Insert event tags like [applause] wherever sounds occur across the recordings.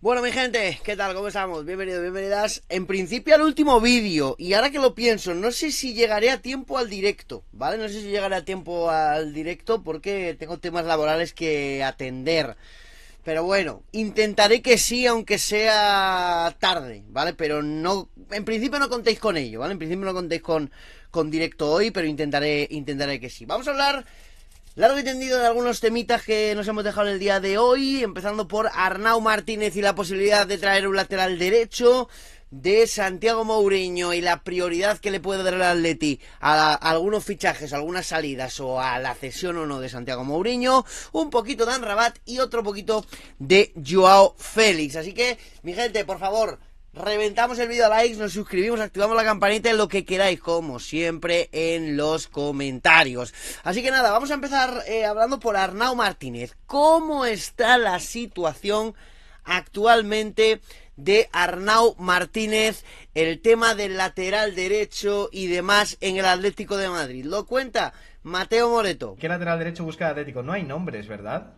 Bueno, mi gente, ¿qué tal? ¿Cómo estamos? Bienvenidos, bienvenidas. En principio al último vídeo, y ahora que lo pienso, no sé si llegaré a tiempo al directo, ¿vale? No sé si llegaré a tiempo al directo porque tengo temas laborales que atender. Pero bueno, intentaré que sí, aunque sea tarde, ¿vale? Pero no, en principio no contéis con ello, ¿vale? En principio no contéis con, con directo hoy, pero intentaré, intentaré que sí. Vamos a hablar Largo y tendido de algunos temitas que nos hemos dejado en el día de hoy, empezando por Arnau Martínez y la posibilidad de traer un lateral derecho de Santiago Mourinho y la prioridad que le puede dar el Atleti a, algunos fichajes, algunas salidas o a la cesión o no de Santiago Mourinho, un poquito de Anrabat y otro poquito de Joao Félix. Así que, mi gente, por favor, Reventamos el vídeo a likes, nos suscribimos, activamos la campanita, lo que queráis, como siempre en los comentarios. Así que nada, vamos a empezar eh, hablando por Arnau Martínez. ¿Cómo está la situación actualmente de Arnau Martínez, el tema del lateral derecho y demás en el Atlético de Madrid? Lo cuenta Mateo Moreto. ¿Qué lateral derecho busca el Atlético? No hay nombres, ¿verdad?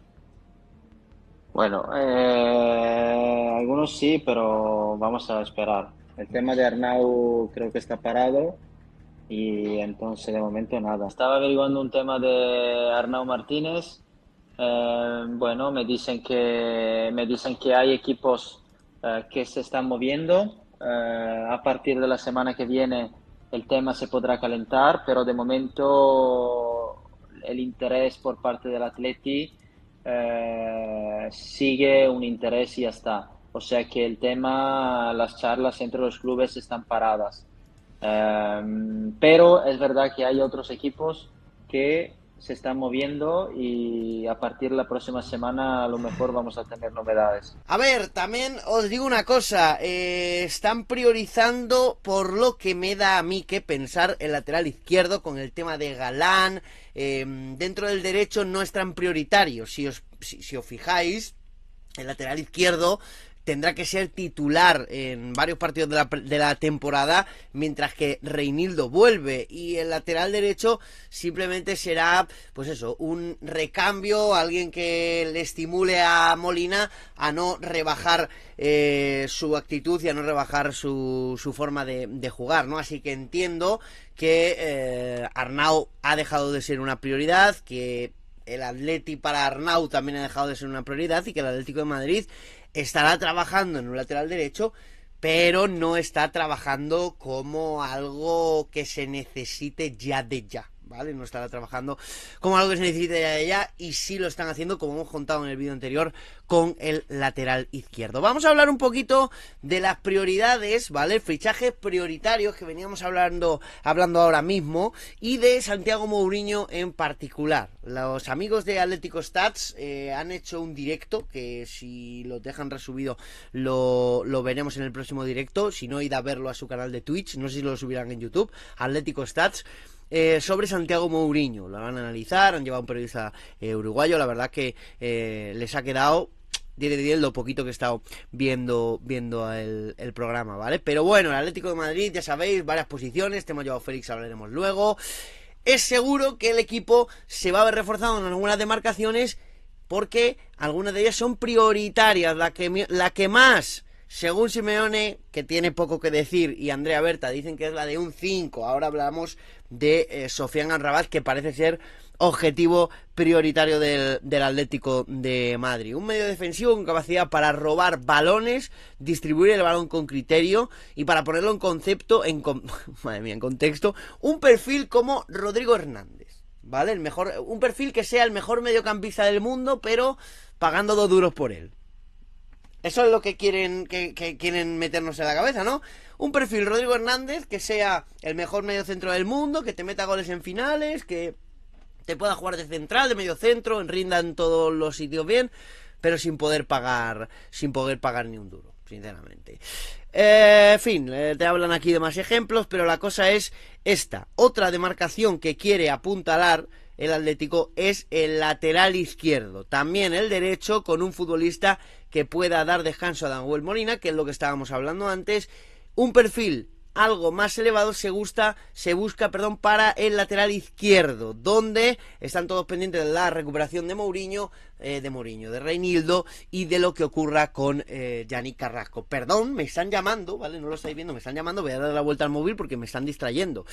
Bueno, eh, algunos sí, pero vamos a esperar. El tema de Arnau creo que está parado y entonces de momento nada. Estaba averiguando un tema de Arnau Martínez. Eh, bueno, me dicen que me dicen que hay equipos eh, que se están moviendo. a partir de la semana que viene el tema se podrá calentar, pero de momento el interés por parte del Atleti eh, sigue un interés y ya está. O sea que el tema, las charlas entre los clubes están paradas. Eh, pero es verdad que hay otros equipos que se están moviendo y a partir de la próxima semana a lo mejor vamos a tener novedades. A ver, también os digo una cosa, eh, están priorizando por lo que me da a mí que pensar el lateral izquierdo con el tema de Galán, eh, dentro del derecho no es tan prioritario, si si os fijáis, el lateral izquierdo tendrá que ser titular en varios partidos de la, de la temporada, mientras que Reinildo vuelve. Y el lateral derecho simplemente será, pues eso, un recambio, alguien que le estimule a Molina a no rebajar eh, su actitud y a no rebajar su, su forma de, de jugar, ¿no? Así que entiendo que eh, Arnau ha dejado de ser una prioridad, que el Atleti para Arnau también ha dejado de ser una prioridad y que el Atlético de Madrid estará trabajando en un lateral derecho, pero no está trabajando como algo que se necesite ya de ya. No estará trabajando como algo que se necesite ya de y sí lo están haciendo, como hemos contado en el vídeo anterior, con el lateral izquierdo. Vamos a hablar un poquito de las prioridades, ¿vale? Fichajes prioritarios que veníamos hablando, hablando ahora mismo y de Santiago Mourinho en particular. Los amigos de Atlético Stats eh, han hecho un directo que si lo dejan resubido lo, lo veremos en el próximo directo. Si no, id a verlo a su canal de Twitch. No sé si lo subirán en YouTube. Atlético Stats eh, sobre Santiago Mourinho. Lo van a analizar, han llevado un periodista eh, uruguayo, la verdad que eh, les ha quedado 10 de 10 lo poquito que he estado viendo, viendo el, programa, ¿vale? Pero bueno, el Atlético de Madrid, ya sabéis, varias posiciones, te hemos llevado Félix, hablaremos luego. Es seguro que el equipo se va a ver reforzado en algunas demarcaciones porque algunas de ellas son prioritarias, la que más según Simeone, que tiene poco que decir, y Andrea Berta dicen que es la de un 5. Ahora hablamos de Sofía eh, Sofian que parece ser objetivo prioritario del, Atlético de Madrid. Un medio defensivo con capacidad para robar balones, distribuir el balón con criterio y para ponerlo en concepto, en, [laughs] madre mía, en contexto, un perfil como Rodrigo Hernández. ¿Vale? El mejor, un perfil que sea el mejor mediocampista del mundo, pero pagando dos duros por él. Eso es lo que quieren, que, quieren meternos en la cabeza, ¿no? Un perfil Rodrigo Hernández que sea el mejor medio centro del mundo, que te meta goles en finales, que te pueda jugar de central, de mediocentro, rinda en todos los sitios bien, pero sin poder pagar, sin poder pagar ni un duro, sinceramente. Eh, en fin, eh, te hablan aquí de más ejemplos, pero la cosa es esta. Otra demarcación que quiere apuntalar el Atlético es el lateral izquierdo, también el derecho con un futbolista que pueda dar descanso a Danuel Molina, que es lo que estábamos hablando antes, un perfil algo más elevado se, gusta, se busca perdón, para el lateral izquierdo, donde están todos pendientes de la recuperación de Mourinho, eh, de Mourinho, de Reinildo y de lo que ocurra con eh, Yannick Carrasco. Perdón, me están llamando, ¿vale? No lo estáis viendo, me están llamando, voy a dar la vuelta al móvil porque me están distrayendo.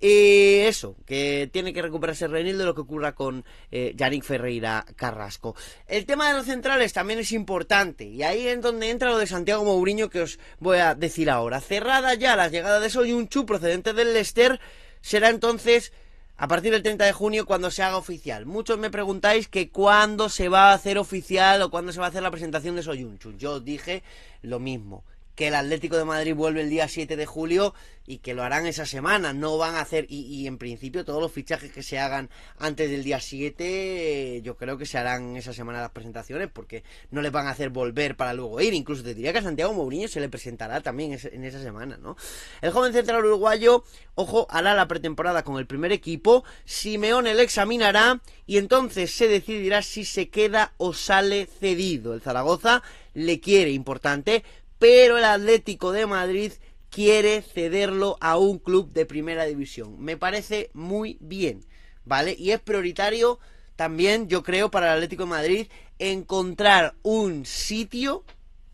Eh, eso, que tiene que recuperarse Reinildo lo que ocurra con Yannick Ferreira Carrasco. El tema de los centrales también es importante y ahí es donde entra lo de Santiago Mourinho que os voy a decir ahora. Cerrada ya las llegada de Soyunchu procedente del Leicester será entonces a partir del 30 de junio cuando se haga oficial. Muchos me preguntáis que cuándo se va a hacer oficial o cuándo se va a hacer la presentación de Soyunchu. Yo dije lo mismo que el Atlético de Madrid vuelve el día 7 de julio y que lo harán esa semana. No van a hacer, y, en principio todos los fichajes que se hagan antes del día 7, yo creo que se harán esa semana las presentaciones porque no les van a hacer volver para luego ir. Incluso te diría que a Santiago Mourinho se le presentará también en esa semana, ¿no? El joven central uruguayo, ojo, hará la pretemporada con el primer equipo. Simeone le examinará y entonces se decidirá si se queda o sale cedido. El Zaragoza le quiere, importante, pero el Atlético de Madrid quiere cederlo a un club de primera división. Me parece muy bien, ¿vale? Y es prioritario también, yo creo, para el Atlético de Madrid encontrar un sitio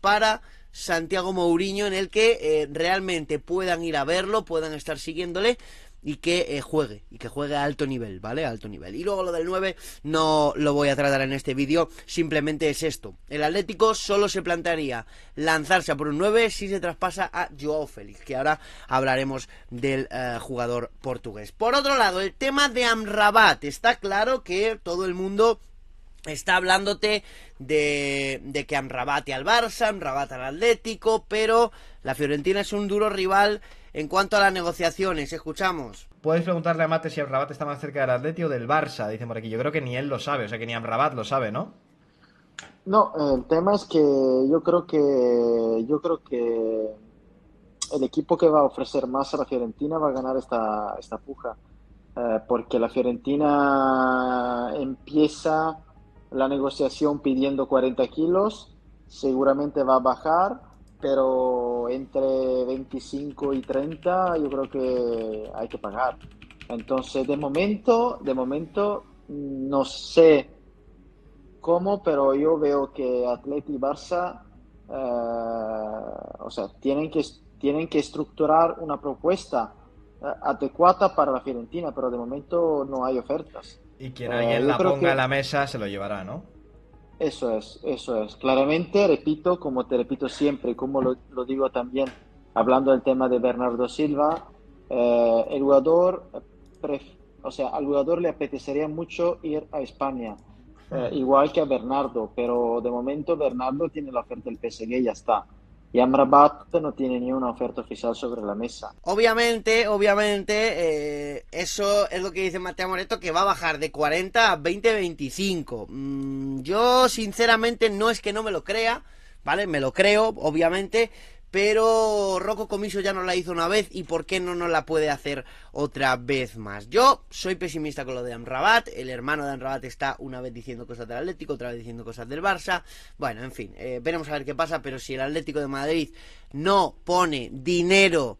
para Santiago Mourinho en el que eh, realmente puedan ir a verlo, puedan estar siguiéndole, y que eh, juegue, y que juegue a alto nivel, ¿vale? A alto nivel. Y luego lo del 9 no lo voy a tratar en este vídeo, simplemente es esto. El Atlético solo se plantearía lanzarse a por un 9 si se traspasa a Joao Félix, que ahora hablaremos del eh, jugador portugués. Por otro lado, el tema de Amrabat, está claro que todo el mundo está hablándote de, de que Amrabat al Barça, Amrabat al Atlético, pero la Fiorentina es un duro rival en cuanto a las negociaciones, escuchamos. Puedes preguntarle a Mate si Amrabat está más cerca del Atleti o del Barça, Dice por aquí. Yo creo que ni él lo sabe, o sea que ni Amrabat lo sabe, ¿no? No, el tema es que yo creo que yo creo que el equipo que va a ofrecer más a la Fiorentina va a ganar esta, esta puja. Eh, porque la Fiorentina empieza la negociación pidiendo 40 kilos, seguramente va a bajar pero entre 25 y 30 yo creo que hay que pagar. Entonces, de momento, de momento, mm, no sé cómo, pero yo veo que Atleti y Barça, eh, o sea, tienen que, tienen que estructurar una propuesta eh, adecuada para la Fiorentina, pero de momento no hay ofertas. Y quien alguien eh, la ponga la mesa se lo llevará, ¿no? Eso es, eso es. Claramente, repito, como te repito siempre, como lo, digo también hablando del tema de Bernardo Silva, eh, el jugador, o sea, al jugador le apetecería mucho ir a España, eh, igual que a Bernardo, pero de momento Bernardo tiene la oferta del PSG y ya está y Amrabat no tiene ni una oferta oficial sobre la mesa. Obviamente, obviamente, eh, eso es lo que dice Mateo Moreto, que va a bajar de 40 a 20, 25. Mm, yo, sinceramente, no es que no me lo crea, ¿vale? Me lo creo, obviamente, pero Rocco Comiso ya no la hizo una vez y por qué no nos la puede hacer otra vez más. Yo soy pesimista con lo de Amrabat, el hermano de Amrabat está una vez diciendo cosas del Atlético, otra vez diciendo cosas del Barça. Bueno, en fin, eh, veremos a ver qué pasa, pero si el Atlético de Madrid no pone dinero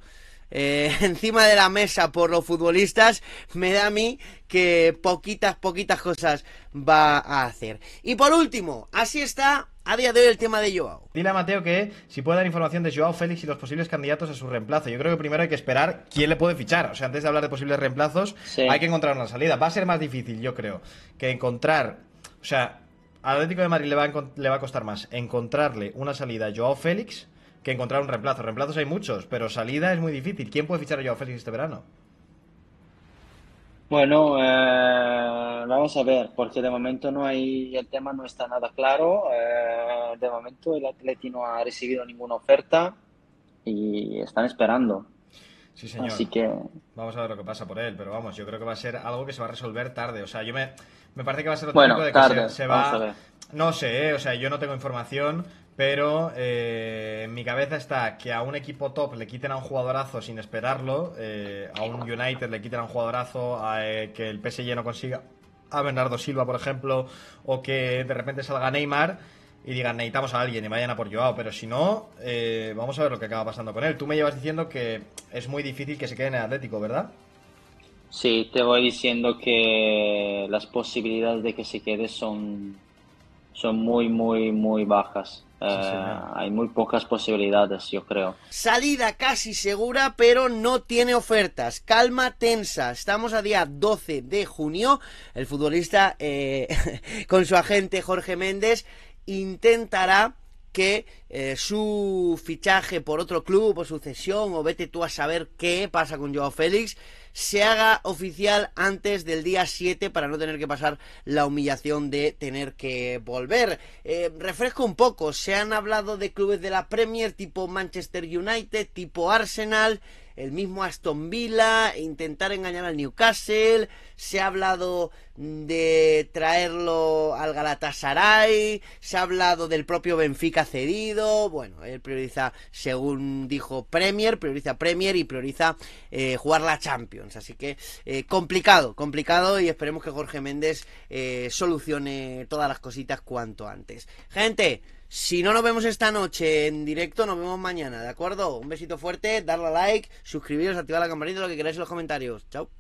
eh, [laughs] encima de la mesa por los futbolistas, me da a mí que poquitas, poquitas cosas va a hacer. Y por último, así está a día de hoy el tema de Joao. Dile a Mateo que si puede dar información de Joao Félix y los posibles candidatos a su reemplazo. Yo creo que primero hay que esperar quién le puede fichar. O sea, antes de hablar de posibles reemplazos, hay que encontrar una salida. Va a ser más difícil, yo creo, que encontrar. O sea, al Atlético de Madrid le va le va a costar más encontrarle una salida a Joao Félix que encontrar un reemplazo. Reemplazos hay muchos, pero salida es muy difícil. ¿Quién puede fichar a Joao Félix este verano? Bueno, eh, vamos a ver, porque de momento no hay, el tema no está nada claro. Eh, de momento el Atleti no ha recibido ninguna oferta y están esperando. Sí, señor. Así que... Vamos a ver lo que pasa por él, pero vamos, yo creo que va a ser algo que se va a resolver tarde. O sea, yo me, me parece que va a ser lo bueno, de que se va, no sé, eh, o sea, yo no tengo información, pero eh, en mi cabeza está que a un equipo top le quiten a un jugadorazo sin esperarlo, eh, a un United le quiten a un jugadorazo, a, que el PSG no consiga a Bernardo Silva, por ejemplo, o que de repente salga Neymar y digan necesitamos a alguien y vayan a por Joao, pero si no, vamos a ver lo que acaba pasando con él. Tú me llevas diciendo que es muy difícil que se quede en el Atlético, ¿verdad? Sí, te voy diciendo que las posibilidades de que se quede son son muy, muy, muy bajas. Eh, hay muy pocas posibilidades, yo creo. Salida casi segura, pero no tiene ofertas. Calma tensa. Estamos a día 12 de junio. El futbolista, eh, [laughs] con su agente Jorge Méndez, intentará que eh, su fichaje por otro club o su cesión o vete tú a saber qué pasa con Joao Félix se haga oficial antes del día 7 para no tener que pasar la humillación de tener que volver. Eh, refresco un poco, se han hablado de clubes de la Premier tipo Manchester United, tipo Arsenal el mismo Aston Villa, intentar engañar al Newcastle, se ha hablado de traerlo al Galatasaray, se ha hablado del propio Benfica cedido, bueno, él prioriza, según dijo Premier, prioriza Premier y prioriza eh, jugar la Champions, así que eh, complicado, complicado y esperemos que Jorge Méndez eh, solucione todas las cositas cuanto antes. Gente, si no nos vemos esta noche en directo, nos vemos mañana, ¿de acuerdo? Un besito fuerte, darle a like, suscribiros, activar la campanita, lo que queráis en los comentarios. Chao.